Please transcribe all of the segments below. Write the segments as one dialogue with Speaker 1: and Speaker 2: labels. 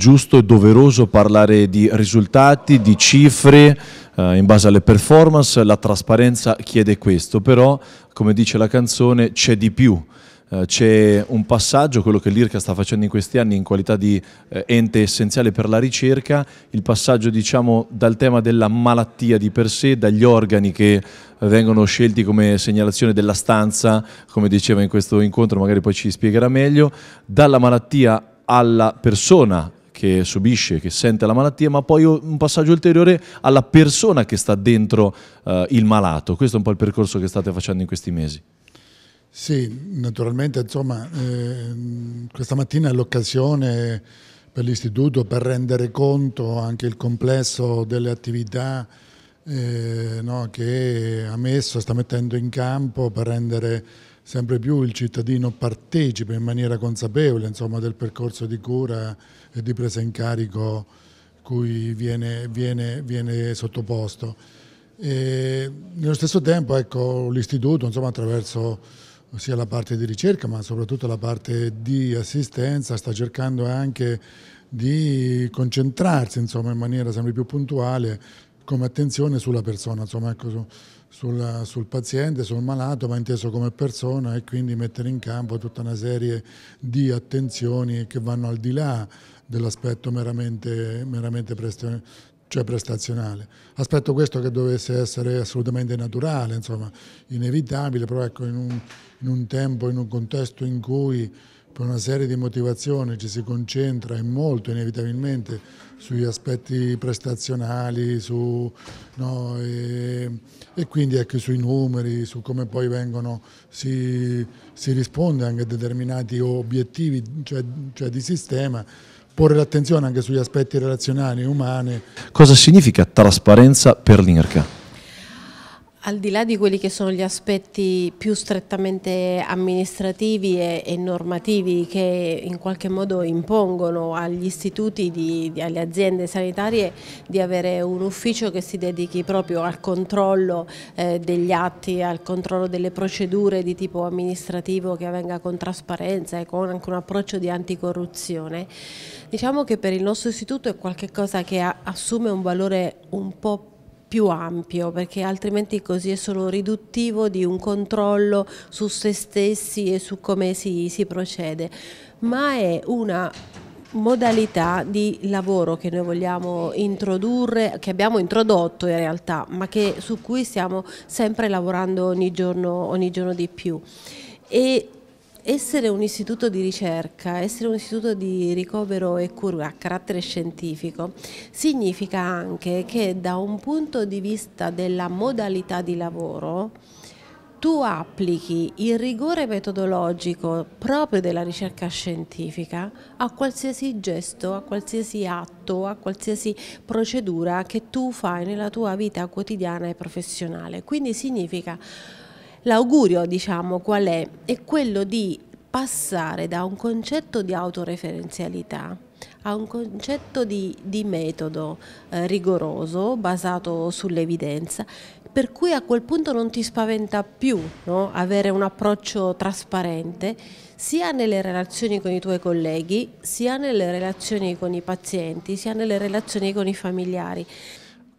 Speaker 1: giusto e doveroso parlare di risultati, di cifre, eh, in base alle performance, la trasparenza chiede questo, però come dice la canzone c'è di più eh, c'è un passaggio, quello che l'IRCA sta facendo in questi anni in qualità di eh, ente essenziale per la ricerca, il passaggio diciamo, dal tema della malattia di per sé, dagli organi che eh, vengono scelti come segnalazione della stanza, come diceva in questo incontro, magari poi ci spiegherà meglio, dalla malattia alla persona che subisce, che sente la malattia, ma poi un passaggio ulteriore alla persona che sta dentro eh, il malato. Questo è un po' il percorso che state facendo in questi mesi.
Speaker 2: Sì, naturalmente, insomma, eh, questa mattina è l'occasione per l'Istituto per rendere conto anche il complesso delle attività eh, no, che ha messo, sta mettendo in campo per rendere sempre più il cittadino partecipa in maniera consapevole insomma, del percorso di cura e di presa in carico cui viene, viene, viene sottoposto. E nello stesso tempo ecco, l'istituto attraverso sia la parte di ricerca ma soprattutto la parte di assistenza sta cercando anche di concentrarsi insomma, in maniera sempre più puntuale come attenzione sulla persona, insomma, ecco, su, sul, sul, paziente, sul malato, ma inteso come persona e quindi mettere in campo tutta una serie di attenzioni che vanno al di là dell'aspetto meramente, meramente prestazionale cioè prestazionale. Aspetto questo che dovesse essere assolutamente naturale, insomma, inevitabile, però ecco, in un, in un tempo, in un contesto in cui per una serie di motivazioni ci si concentra e molto inevitabilmente sugli aspetti prestazionali su, no, e, e, quindi anche sui numeri, su come poi vengono, si, si risponde anche a determinati obiettivi cioè, cioè di sistema porre l'attenzione anche sugli aspetti relazionali, umani.
Speaker 1: Cosa significa trasparenza per l'IRCA?
Speaker 3: Al di là di quelli che sono gli aspetti più strettamente amministrativi e, e normativi che in qualche modo impongono agli istituti, di, di, alle aziende sanitarie di avere un ufficio che si dedichi proprio al controllo eh, degli atti, al controllo delle procedure di tipo amministrativo che avvenga con trasparenza e con anche un approccio di anticorruzione, diciamo che per il nostro istituto è qualcosa che ha, assume un valore un po' più più ampio perché altrimenti così è solo riduttivo di un controllo su se stessi e su come si, si procede, ma è una modalità di lavoro che noi vogliamo introdurre, che abbiamo introdotto in realtà, ma che, su cui stiamo sempre lavorando ogni giorno, ogni giorno di più. E essere un istituto di ricerca, essere un istituto di ricovero e cura a carattere scientifico, significa anche che da un punto di vista della modalità di lavoro, tu applichi il rigore metodologico proprio della ricerca scientifica a qualsiasi gesto, a qualsiasi atto, a qualsiasi procedura che tu fai nella tua vita quotidiana e professionale. Quindi significa L'augurio, diciamo, qual è? È quello di passare da un concetto di autoreferenzialità a un concetto di, di metodo eh, rigoroso basato sull'evidenza per cui a quel punto non ti spaventa più no? avere un approccio trasparente sia nelle relazioni con i tuoi colleghi, sia nelle relazioni con i pazienti, sia nelle relazioni con i familiari.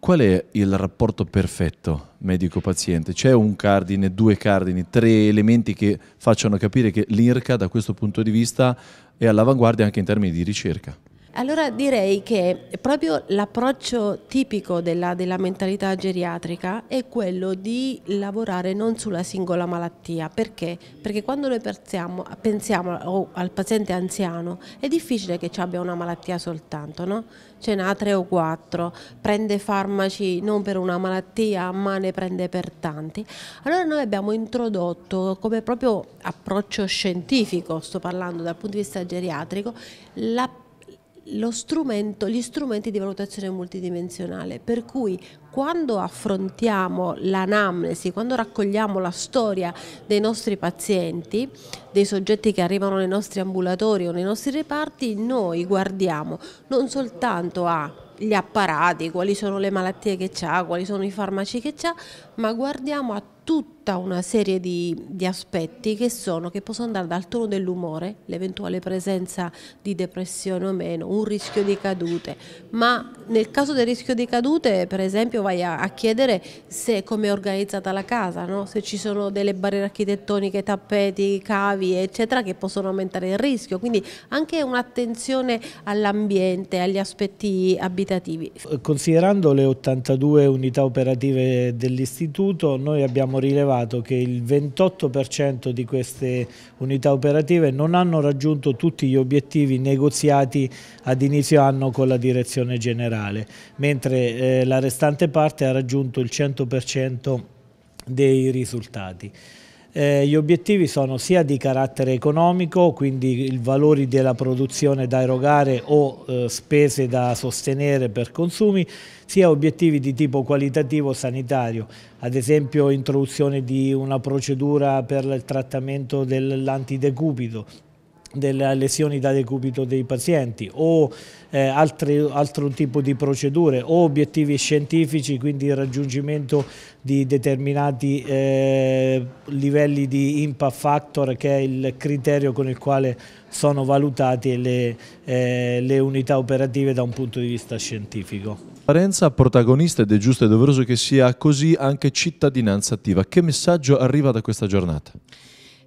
Speaker 1: Qual è il rapporto perfetto medico-paziente? C'è un cardine, due cardini, tre elementi che facciano capire che l'IRCA da questo punto di vista è all'avanguardia anche in termini di ricerca?
Speaker 3: Allora direi che proprio l'approccio tipico della, della, mentalità geriatrica è quello di lavorare non sulla singola malattia. Perché? Perché quando noi pensiamo, pensiamo oh, al paziente anziano è difficile che ci abbia una malattia soltanto, no? Ce n'ha tre o quattro, prende farmaci non per una malattia ma ne prende per tanti. Allora noi abbiamo introdotto come proprio approccio scientifico, sto parlando dal punto di vista geriatrico, l'approccio gli strumenti di valutazione multidimensionale, per cui quando affrontiamo l'anamnesi, quando raccogliamo la storia dei nostri pazienti, dei soggetti che arrivano nei nostri ambulatori o nei nostri reparti, noi guardiamo non soltanto agli apparati, quali sono le malattie che ha, quali sono i farmaci che ha, ma guardiamo a tutta una serie di, di, aspetti che sono, che possono andare dal tono dell'umore, l'eventuale presenza di depressione o meno, un rischio di cadute, ma nel caso del rischio di cadute per esempio vai a, a chiedere se come è organizzata la casa, no? se ci sono delle barriere architettoniche, tappeti, cavi eccetera che possono aumentare il rischio, quindi anche un'attenzione all'ambiente, agli aspetti abitativi.
Speaker 4: Considerando le 82 unità operative dell'istituto noi abbiamo abbiamo rilevato che il 28% di queste unità operative non hanno raggiunto tutti gli obiettivi negoziati ad inizio anno con la direzione generale, mentre eh, la restante parte ha raggiunto il 100% dei risultati. Eh, gli obiettivi sono sia di carattere economico, quindi i valori della produzione da erogare o eh, spese da sostenere per consumi, sia obiettivi di tipo qualitativo sanitario, ad esempio introduzione di una procedura per il trattamento dell'antidecupito, delle lesioni da decubito dei pazienti o eh, altri, altro tipo di procedure o obiettivi scientifici, quindi il raggiungimento di determinati eh, livelli di impact factor che è il criterio con il quale sono valutate le, eh, le unità operative da un punto di vista scientifico.
Speaker 1: Parenza protagonista ed è giusto e doveroso che sia così anche cittadinanza attiva. Che messaggio arriva da questa giornata?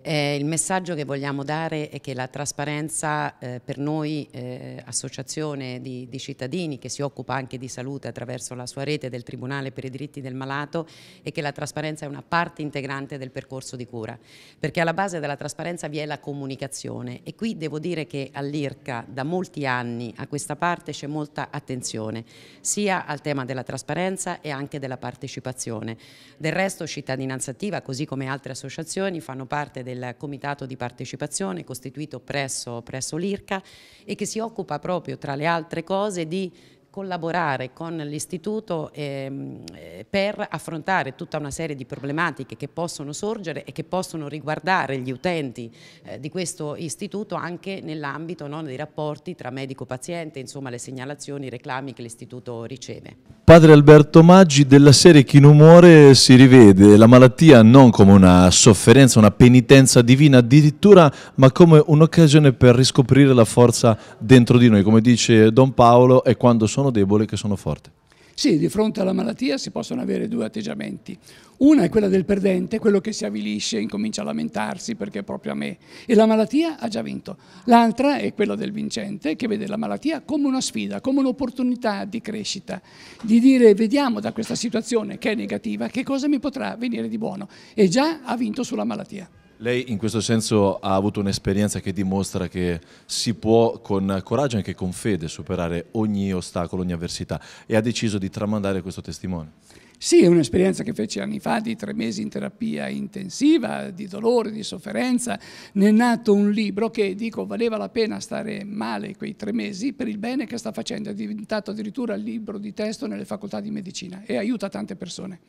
Speaker 3: Eh, il messaggio che vogliamo dare è che la trasparenza eh, per noi, eh, associazione di, di, cittadini che si occupa anche di salute attraverso la sua rete del Tribunale per i diritti del malato, è che la trasparenza è una parte integrante del percorso di cura, perché alla base della trasparenza vi è la comunicazione e qui devo dire che all'IRCA da molti anni a questa parte c'è molta attenzione, sia al tema della trasparenza e anche della partecipazione. Del resto cittadinanza attiva, così come altre associazioni, fanno parte del del comitato di partecipazione costituito presso, presso l'IRCA e che si occupa proprio tra le altre cose di collaborare con l'Istituto ehm, eh, per affrontare tutta una serie di problematiche che possono sorgere e che possono riguardare gli utenti eh, di questo istituto anche nell'ambito no, dei rapporti tra medico-paziente, insomma le segnalazioni, i reclami che l'istituto riceve.
Speaker 1: Padre Alberto Maggi, della serie Chi non muore si rivede la malattia non come una sofferenza, una penitenza divina addirittura, ma come un'occasione per riscoprire la forza dentro di noi, come dice Don Paolo, e quando sono sono debole che sono forte.
Speaker 2: Sì, di fronte alla malattia si possono avere due atteggiamenti. Una è quella del perdente, quello che si avvilisce e incomincia a lamentarsi perché è proprio a me e la malattia ha già vinto. L'altra è quella del vincente che vede la malattia come una sfida, come un'opportunità di crescita, di dire vediamo da questa situazione che è negativa che cosa mi potrà venire di buono e già ha vinto sulla malattia.
Speaker 1: Lei in questo senso ha avuto un'esperienza che dimostra che si può con coraggio e anche con fede superare ogni ostacolo, ogni avversità e ha deciso di tramandare questo testimone.
Speaker 2: Sì, è un'esperienza che feci anni fa di tre mesi in terapia intensiva, di dolore, di sofferenza. Ne è nato un libro che, dico, valeva la pena stare male quei tre mesi per il bene che sta facendo. È diventato addirittura libro di testo nelle facoltà di medicina e aiuta tante persone.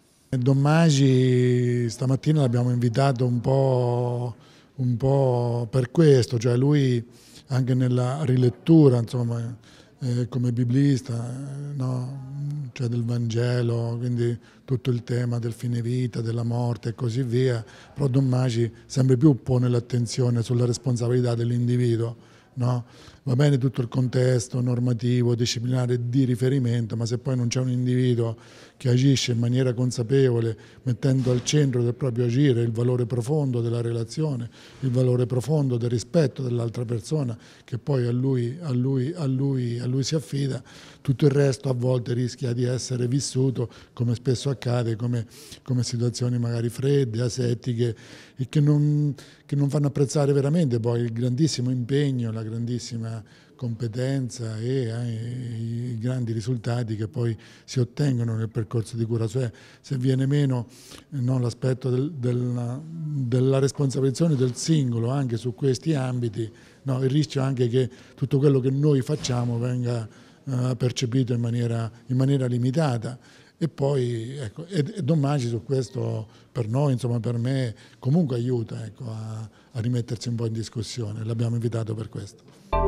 Speaker 2: Don Magi stamattina l'abbiamo invitato un po', un po', per questo, cioè lui anche nella rilettura, insomma, eh, come biblista, eh, no? cioè del Vangelo, quindi tutto il tema del fine vita, della morte e così via, però Don Magi sempre più pone l'attenzione sulla responsabilità dell'individuo, no? va bene tutto il contesto normativo, disciplinare di riferimento, ma se poi non c'è un individuo che agisce in maniera consapevole, mettendo al centro del proprio agire il valore profondo della relazione, il valore profondo del rispetto dell'altra persona, che poi a lui, a, lui, a, lui, a lui, si affida, tutto il resto a volte rischia di essere vissuto, come spesso accade, come, come situazioni magari fredde, asettiche, e che non, che non fanno apprezzare veramente poi il grandissimo impegno, la grandissima competenza e ai eh, grandi risultati che poi si ottengono nel percorso di cura, cioè se viene meno eh, no, l'aspetto del, della, della, responsabilizzazione del singolo anche su questi ambiti, no, il rischio è anche che tutto quello che noi facciamo venga eh, percepito in maniera, in maniera limitata e poi ecco, e, e Dommagi su questo per noi, insomma per me, comunque aiuta ecco, a, a rimettersi un po' in discussione, l'abbiamo invitato per questo.